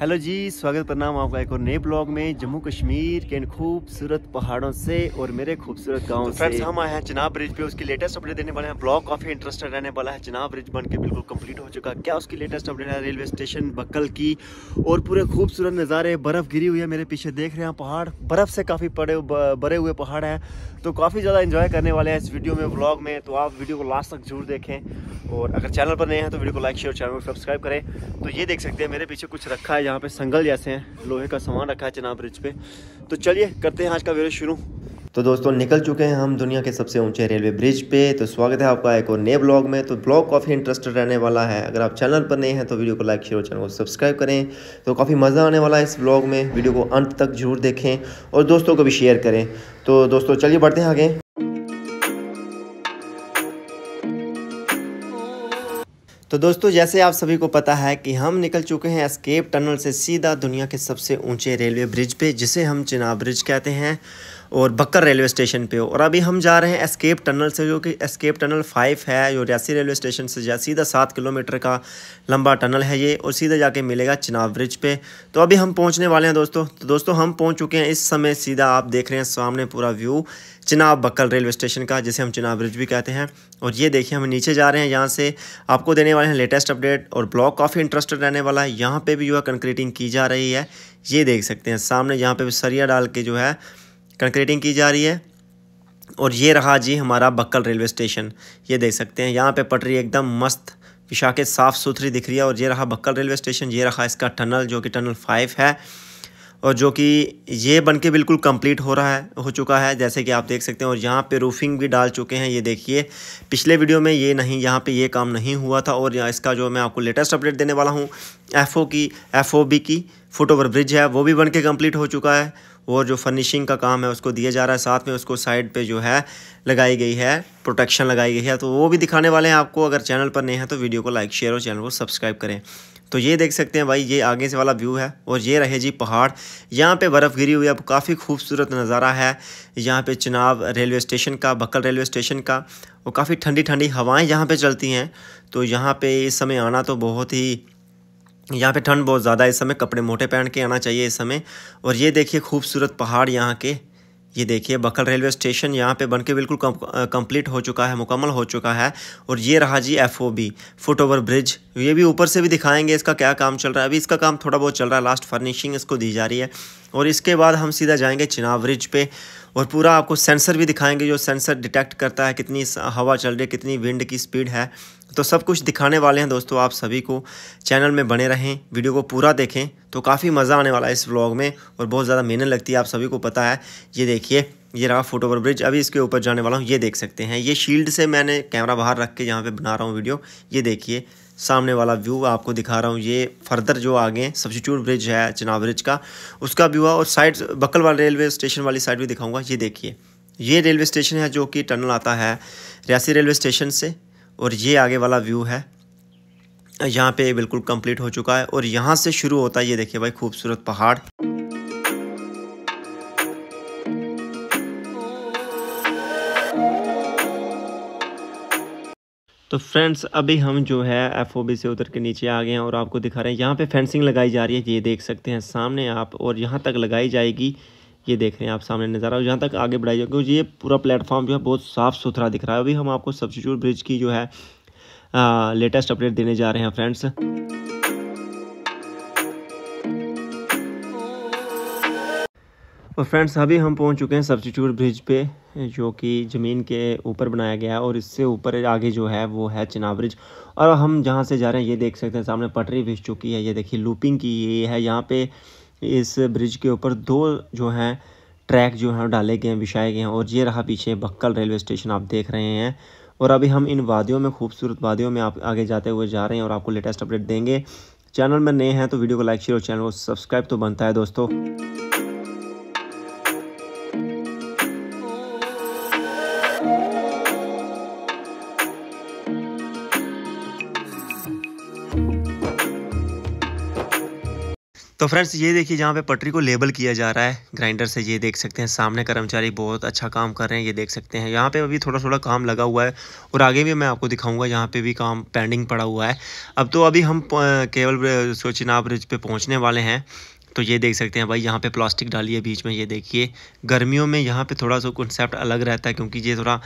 hello जी स्वागत प्रणाम आपका एक और नए ब्लॉग में जम्मू कश्मीर के इन खूबसूरत पहाड़ों से और मेरे खूबसूरत गाँव तो फ्रेंड्स हम आए हैं चिनाब ब्रिज पे उसकी लेटेस्ट अपडेट देने वाले हैं ब्लॉग काफी इंटरेस्टेड रहने वाला है चिनाब ब्रिज बन के बिल्कुल कंप्लीट हो चुका क्या उसकी लेटेस्ट अपडेट है रेलवे स्टेशन बक्कल की और पूरे खूबसूरत नज़ारे बर्फ़ गिरी हुई है मेरे पीछे देख रहे हैं पहाड़ बर्फ़ से काफ़ी पड़े भरे हुए पहाड़ हैं तो काफ़ी ज़्यादा इंजॉय करने वाले हैं इस वीडियो में ब्लॉग में तो आप वीडियो को लास्ट तक जरूर देखें और अगर चैनल पर नए हैं तो वीडियो को लाइक शेयर चैनल को सब्सक्राइब करें तो ये देख सकते हैं मेरे पीछे कुछ रखा है यहाँ पे संगल जैसे हैं लोहे का सामान रखा है चनाब ब्रिज पे तो चलिए करते हैं आज का वीडियो शुरू तो दोस्तों निकल चुके हैं हम दुनिया के सबसे ऊंचे रेलवे ब्रिज पे तो स्वागत है आपका एक और नए ब्लॉग में तो ब्लॉग काफ़ी इंटरेस्टेड रहने वाला है अगर आप चैनल पर नए हैं तो वीडियो को लाइक शेयर और चैनल को सब्सक्राइब करें तो काफ़ी मज़ा आने वाला है इस ब्लॉग में वीडियो को अंत तक जरूर देखें और दोस्तों को भी शेयर करें तो दोस्तों चलिए बढ़ते हैं आगे तो दोस्तों जैसे आप सभी को पता है कि हम निकल चुके हैं एस्केप टनल से सीधा दुनिया के सबसे ऊंचे रेलवे ब्रिज पे जिसे हम चिनाब ब्रिज कहते हैं और बक्कर रेलवे स्टेशन पे हो और अभी हम जा रहे हैं एस्केप टनल से जो कि एस्केप टनल फाइव है जो रियासी रेलवे स्टेशन से सीधा सात किलोमीटर का लंबा टनल है ये और सीधा जाके मिलेगा चिनाब ब्रिज पे तो अभी हम पहुंचने वाले हैं दोस्तों तो दोस्तों हम पहुंच चुके हैं इस समय सीधा आप देख रहे हैं सामने पूरा view Chenab Bakkal railway station का जिसे हम चिनाब ब्रिज भी कहते हैं और ये देखिए हम नीचे जा रहे हैं यहाँ से आपको देने वाले हैं लेटेस्ट अपडेट और ब्लॉक काफ़ी इंटरेस्टेड रहने वाला है यहाँ पे भी जो है कंक्रीटिंग की जा रही है ये देख सकते हैं सामने यहाँ पे भी सरिया डाल के जो है कंक्रीटिंग की जा रही है और ये रहा जी हमारा बक्कल रेलवे स्टेशन ये देख सकते हैं यहाँ पर पटरी एकदम मस्त पिशा के साफ़ सुथरी दिख रही है और ये रहा बक्कल रेलवे स्टेशन ये रहा इसका टनल जो कि टनल फाइव है और जो कि ये बन के बिल्कुल कंप्लीट हो रहा है हो चुका है जैसे कि आप देख सकते हैं और यहाँ पे रूफिंग भी डाल चुके हैं ये देखिए पिछले वीडियो में ये नहीं यहाँ पे ये काम नहीं हुआ था और इसका जो मैं आपको लेटेस्ट अपडेट देने वाला हूँ एफ की एफ की फुट ओवर ब्रिज है वो भी बन के कम्प्लीट हो चुका है और जो फर्निशिंग का काम है उसको दिया जा रहा है साथ में उसको साइड पर जो है लगाई गई है प्रोटेक्शन लगाई गई है तो वो भी दिखाने वाले हैं आपको अगर चैनल पर नहीं है तो वीडियो को लाइक शेयर और चैनल को सब्सक्राइब करें तो ये देख सकते हैं भाई ये आगे से वाला व्यू है और ये रहे जी पहाड़ यहाँ पे बर्फ़ गिरी हुई है अब काफ़ी खूबसूरत नज़ारा है यहाँ पे चिनाब रेलवे स्टेशन का बकल रेलवे स्टेशन का और काफ़ी ठंडी ठंडी हवाएं यहाँ पे चलती हैं तो यहाँ पे इस समय आना तो बहुत ही यहाँ पे ठंड बहुत ज़्यादा है इस समय कपड़े मोटे पहन के आना चाहिए इस समय और ये देखिए खूबसूरत पहाड़ यहाँ के ये देखिए बखल रेलवे स्टेशन यहाँ पे बन के बिल्कुल कंप्लीट हो चुका है मुकम्मल हो चुका है और ये रहा जी F O B foot over bridge ये भी ऊपर से भी दिखाएंगे इसका क्या काम चल रहा है अभी इसका काम थोड़ा बहुत चल रहा है लास्ट फर्निशिंग इसको दी जा रही है और इसके बाद हम सीधा जाएंगे चिनाव ब्रिज पे और पूरा आपको सेंसर भी दिखाएंगे जो सेंसर डिटेक्ट करता है कितनी हवा चल रही है कितनी विंड की स्पीड है तो सब कुछ दिखाने वाले हैं दोस्तों आप सभी को चैनल में बने रहें वीडियो को पूरा देखें तो काफ़ी मज़ा आने वाला है इस व्लॉग में और बहुत ज़्यादा मेहनत लगती है आप सभी को पता है ये देखिए ये रहा फोटो ओवर ब्रिज अभी इसके ऊपर जाने वाला हूँ ये देख सकते हैं ये शील्ड से मैंने कैमरा बाहर रख के यहाँ पे बना रहा हूँ वीडियो ये देखिए सामने वाला व्यू आपको दिखा रहा हूँ ये फर्दर जो आगे सब्सिट्यूट ब्रिज है चिनाब ब्रिज का उसका व्यू है और साइड वाले रेलवे स्टेशन वाली साइड भी दिखाऊँगा ये देखिए ये रेलवे स्टेशन है जो कि टनल आता है रियासी रेलवे स्टेशन से और ये आगे वाला व्यू है यहाँ पे बिल्कुल कंप्लीट हो चुका है और यहाँ से शुरू होता है ये देखिए भाई खूबसूरत पहाड़ तो फ्रेंड्स अभी हम जो है एफ से उतर के नीचे आ गए हैं और आपको दिखा रहे हैं यहाँ पे फेंसिंग लगाई जा रही है ये देख सकते हैं सामने आप और यहाँ तक लगाई जाएगी ये देख रहे हैं आप सामने नज़ारा और यहाँ तक आगे बढ़ाई जाएगी क्योंकि ये पूरा प्लेटफॉर्म जो है बहुत साफ़ सुथरा दिख रहा है अभी हम आपको सब्सिट्यूट ब्रिज की जो है लेटेस्ट अपडेट देने जा रहे हैं फ्रेंड्स और फ्रेंड्स अभी हम पहुंच चुके हैं सब्सिट्यूट ब्रिज पे जो कि ज़मीन के ऊपर बनाया गया है और इससे ऊपर आगे जो है वो है चिनाब ब्रिज और हम जहां से जा रहे हैं ये देख सकते हैं सामने पटरी भिज चुकी है ये देखिए लूपिंग की ये है यहाँ पे इस ब्रिज के ऊपर दो जो हैं ट्रैक जो हैं डाले गए हैं बिछाए गए हैं और ये रहा पीछे बक्कल रेलवे स्टेशन आप देख रहे हैं और अभी हम इन वादियों में खूबसूरत वादियों में आप आगे जाते हुए जा रहे हैं और आपको लेटेस्ट अपडेट देंगे चैनल में नए हैं तो वीडियो को लाइक शेयर और चैनल को सब्सक्राइब तो बनता है दोस्तों तो फ्रेंड्स ये देखिए जहाँ पे पटरी को लेबल किया जा रहा है ग्राइंडर से ये देख सकते हैं सामने कर्मचारी बहुत अच्छा काम कर रहे हैं ये देख सकते हैं यहाँ पे अभी थोड़ा थोड़ा काम लगा हुआ है और आगे भी मैं आपको दिखाऊंगा यहाँ पे भी काम पेंडिंग पड़ा हुआ है अब तो अभी हम केवल सोचिनाब ब्रिज पे पहुँचने वाले हैं तो ये देख सकते हैं भाई यहाँ पे प्लास्टिक डाली है बीच में ये देखिए गर्मियों में यहाँ पे थोड़ा सा कॉन्सेप्ट अलग रहता है क्योंकि ये थोड़ा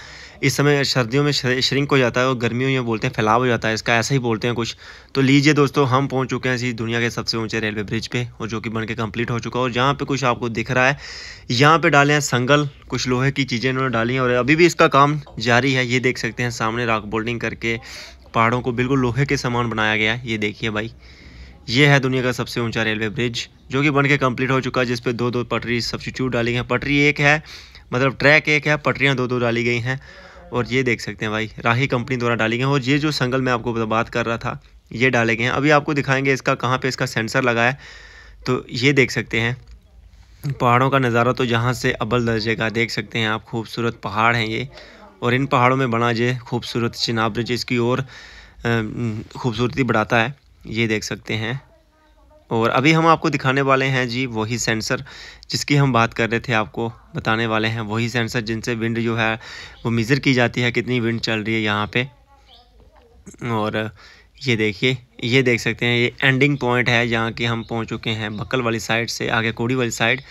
इस समय सर्दियों में श्रिंक हो जाता है और गर्मियों में बोलते हैं फैलाव हो जाता है इसका ऐसा ही बोलते हैं कुछ तो लीजिए दोस्तों हम पहुँच चुके हैं इसी दुनिया के सबसे ऊँचे रेलवे ब्रिज पर और जो कि बन के कम्प्लीट हो चुका है और यहाँ पर कुछ आपको दिख रहा है यहाँ पर डाले हैं संगल कुछ लोहे की चीज़ें इन्होंने डाली हैं और अभी भी इसका काम जारी है ये देख सकते हैं सामने राक बोल्डिंग करके पहाड़ों को बिल्कुल लोहे के सामान बनाया गया है ये देखिए भाई ये है दुनिया का सबसे ऊंचा रेलवे ब्रिज जो कि बन के कम्प्लीट हो चुका है जिस पर दो दो पटरी सब्सिट्यूट डाली हैं पटरी एक है मतलब ट्रैक एक है पटरियाँ दो दो डाली गई हैं और ये देख सकते हैं भाई राही कंपनी द्वारा डाली गई और ये जो संगल मैं आपको बात कर रहा था ये डाले गए हैं अभी आपको दिखाएंगे इसका कहाँ पर इसका सेंसर लगा है तो ये देख सकते हैं पहाड़ों का नज़ारा तो यहाँ से अब्बल दर्जे का देख सकते हैं आप खूबसूरत पहाड़ हैं ये और इन पहाड़ों में बना ये खूबसूरत चिनाब ब्रिज इसकी और खूबसूरती बढ़ाता है ये देख सकते हैं और अभी हम आपको दिखाने वाले हैं जी वही सेंसर जिसकी हम बात कर रहे थे आपको बताने वाले हैं वही सेंसर जिनसे विंड जो है वो मेज़र की जाती है कितनी विंड चल रही है यहाँ पे और ये देखिए ये देख सकते हैं ये एंडिंग पॉइंट है जहाँ के हम पहुँच चुके हैं बकल वाली साइड से आगे कोड़ी वाली साइड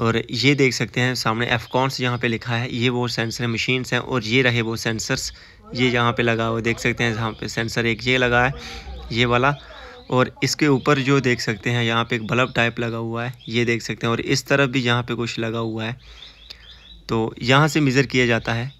और ये देख सकते हैं सामने एफकॉन्स यहाँ पर लिखा है ये वो सेंसर मशीन्स हैं और ये रहे वो सेंसर्स ये यहाँ पर लगा हुआ देख सकते हैं जहाँ पर सेंसर एक ये लगा है ये वाला और इसके ऊपर जो देख सकते हैं यहाँ पे एक बल्ब टाइप लगा हुआ है ये देख सकते हैं और इस तरफ भी यहाँ पे कुछ लगा हुआ है तो यहाँ से मेज़र किया जाता है